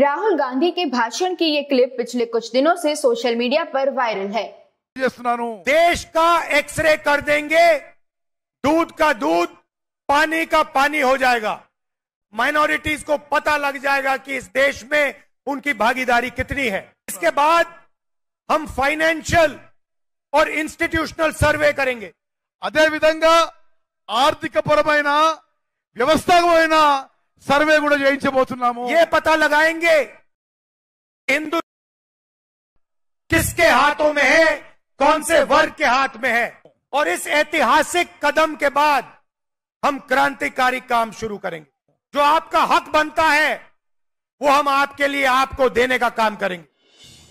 राहुल गांधी के भाषण की ये क्लिप पिछले कुछ दिनों से सोशल मीडिया पर वायरल है देश का एक्सरे कर देंगे दूध का दूध पानी का पानी हो जाएगा माइनॉरिटीज को पता लग जाएगा कि इस देश में उनकी भागीदारी कितनी है इसके बाद हम फाइनेंशियल और इंस्टीट्यूशनल सर्वे करेंगे అదేవిధంగా ఆర్థికపరమైన వ్యవస్థ को सर्वे जो ये पता लगाएंगे లగాయింగే किसके हाथों में है कौन से वर्ग के हाथ में है और इस ऐतिहासिक कदम के बाद हम क्रांतिकारी काम शुरू करेंगे जो आपका हक बनता है वो हम आपके लिए आपको देने का काम करेंगे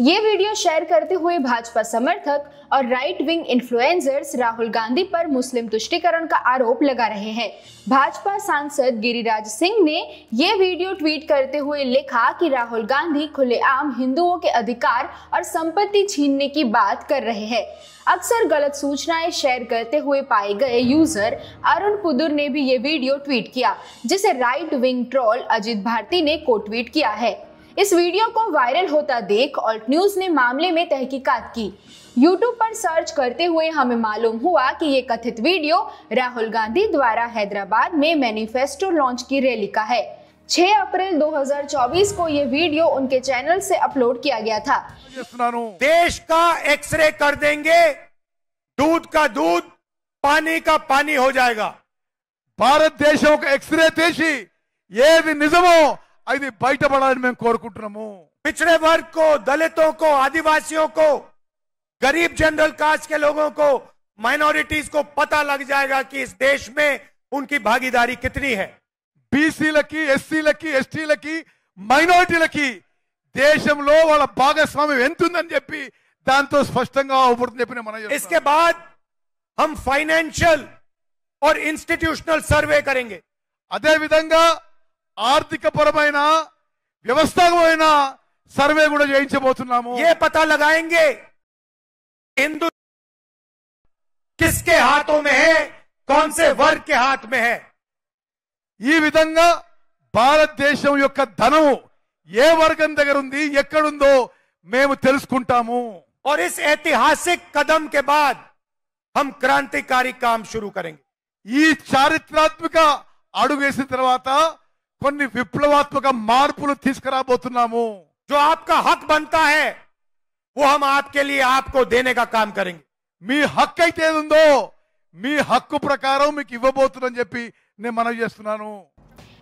ये वीडियो शेयर करते हुए भाजपा समर्थक और right wing influencers Rahul Gandhi पर मुस्लिम तुष्टिकरण का आरोप लगा रहे हैं भाजपा सांसद गिरिराज सिंह ने यह वीडियो ट्वीट करते हुए लिखा कि राहुल गांधी खुलेआम हिंदुओं के अधिकार और संपत्ति छीनने की बात कर रहे हैं अक्सर गलत सूचनाएं शेयर करते हुए पाए गए यूजर अरुण पुदुर ने भी ये वीडियो ट्वीट किया जिसे right wing troll Ajit Bharti ने को ट्वीट किया है इस वीडियो को वायरल होता देख ऑल्ट न्यूज़ ने मामले में तहकीकात की यूट्यूब पर सर्च करते हुए हमें मालूम हुआ कि ये कथित वीडियो राहुल गांधी द्वारा हैदराबाद में मैनिफेस्टो लॉन्च की रैली का है 6 अप्रैल 2024 को ये वीडियो उनके चैनल से अपलोड किया गया था देश का एक्सरे कर देंगे दूध का दूध पानी का पानी हो जाएगा भारत देशों का एक्सरे देशी ये भी निजमो అది బయటపడాలని మేము కోరుకుంటున్నాము पिछड़े वर्ग को दलितों को आदिवासियों को गरीब जनरल कास्ट के लोगों को माइनॉरिटीज को पता लग जाएगा कि इस देश में उनकी भागीदारी कितनी है బీసీలకి ఎస్సీలకి ఎస్టీలకి మైనారిటీలకి దేశంలో వాళ్ళ భాగస్వామ్యం ఎంతుందని చెప్పి దాంతో స్పష్టంగా అవుపడుతుంది చెప్పి इसके बाद हम फाइनेंशियल और इंस्टीट्यूशनल सर्वे करेंगे అదే విధంగా ఆర్థిక పరమైన వ్యవస్థపరమైన సర్వే కూడా చేయించబోతున్నాము ఏ పతా లగాएंगे హిందూ కిస్కే హాథో మే హై కౌన్ సే వర్గ్ కే హాత్ మే హై ఈ విధంగా భారతదేశం యొక్క ధనము ఏ వర్గం దగ్గర ఉంది ఎక్కడుందో మేము తెలుసుకుంటాము और इस ऐतिहासिक कदम के बाद हम क्रांतिकारी काम शुरू करेंगे ఈ చారిత్రాత్మక అడుగేసిన తర్వాత కొన్ని విప్లవాత్మక మార్పులు తీసుకురాబోతున్నాము జో ఆప్కా హక్ బంటా హై वो हम आपके लिए आपको देने का काम करेंगे मी हक కైతే ఉందో మీ హక్కు ప్రకారం మీకు ఇవ్వబోతున్నానని చెప్పి నిమన చేస్తున్నాను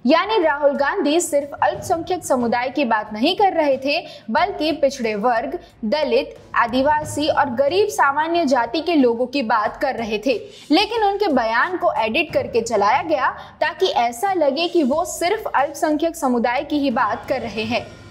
यानी राहुल गांधी सिर्फ अल्पसंख्यक समुदाय की बात नहीं कर रहे थे बल्कि पिछड़े वर्ग दलित आदिवासी और गरीब सामान्य जाति के लोगों की बात कर रहे थे लेकिन उनके बयान को एडिट करके चलाया गया ताकि ऐसा लगे कि वो सिर्फ अल्पसंख्यक समुदाय की ही बात कर रहे हैं